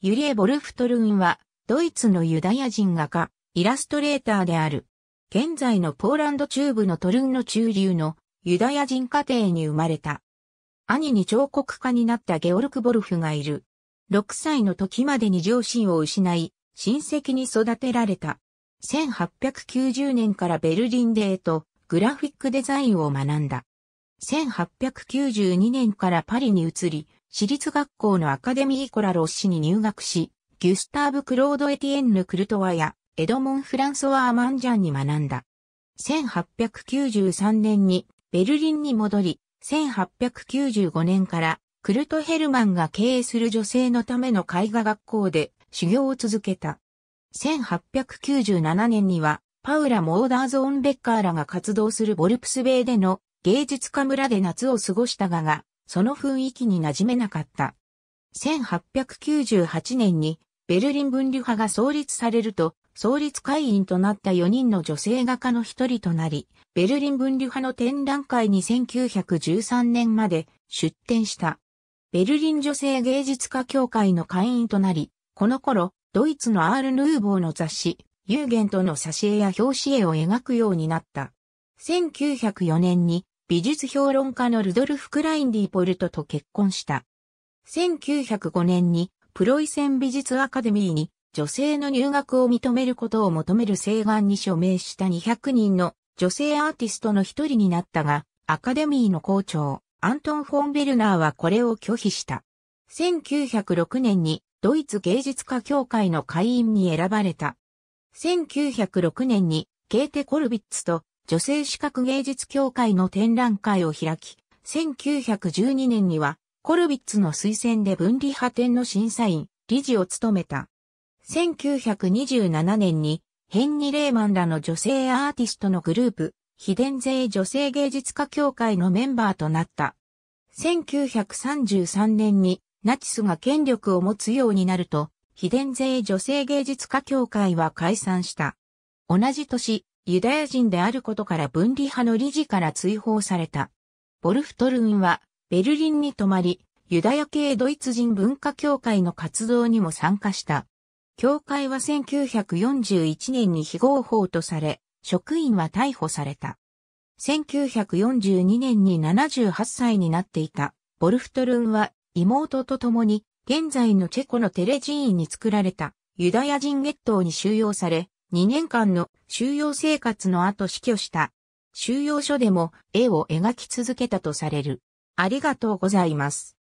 ユリエ・ボルフトルンは、ドイツのユダヤ人画家、イラストレーターである。現在のポーランド中部のトルンの中流のユダヤ人家庭に生まれた。兄に彫刻家になったゲオルク・ボルフがいる。6歳の時までに両親を失い、親戚に育てられた。1890年からベルリンでーとグラフィックデザインを学んだ。1892年からパリに移り、私立学校のアカデミーコラロッシに入学し、ギュスターブ・クロード・エティエンヌ・クルトワやエドモン・フランソワー・アマンジャンに学んだ。1893年にベルリンに戻り、1895年からクルト・ヘルマンが経営する女性のための絵画学校で修行を続けた。1897年にはパウラ・モーダーゾーンベッカーらが活動するボルプスベイでの芸術家村で夏を過ごしたがが、その雰囲気に馴染めなかった。1898年にベルリン分離派が創立されると、創立会員となった4人の女性画家の一人となり、ベルリン分離派の展覧会に1913年まで出展した。ベルリン女性芸術家協会の会員となり、この頃、ドイツのアール・ヌーボーの雑誌、ユーゲントの挿絵や表紙絵を描くようになった。1904年に美術評論家のルドルフ・クライン・ディ・ポルトと結婚した。1905年にプロイセン美術アカデミーに女性の入学を認めることを求める請願に署名した200人の女性アーティストの一人になったが、アカデミーの校長、アントン・フォン・ベルナーはこれを拒否した。1906年にドイツ芸術家協会の会員に選ばれた。1906年にケーテ・コルビッツと女性資格芸術協会の展覧会を開き、1912年にはコルビッツの推薦で分離派展の審査員、理事を務めた。1927年にヘンニ・レーマンらの女性アーティストのグループ、非伝税女性芸術家協会のメンバーとなった。1933年にナチスが権力を持つようになると、非伝税女性芸術家協会は解散した。同じ年、ユダヤ人であることから分離派の理事から追放された。ボルフトルンはベルリンに泊まり、ユダヤ系ドイツ人文化協会の活動にも参加した。協会は1941年に非合法とされ、職員は逮捕された。1942年に78歳になっていた、ボルフトルンは妹と共に、現在のチェコのテレ寺院に作られたユダヤ人ゲットに収容され、2年間の収容生活の後死去した。収容所でも絵を描き続けたとされる。ありがとうございます。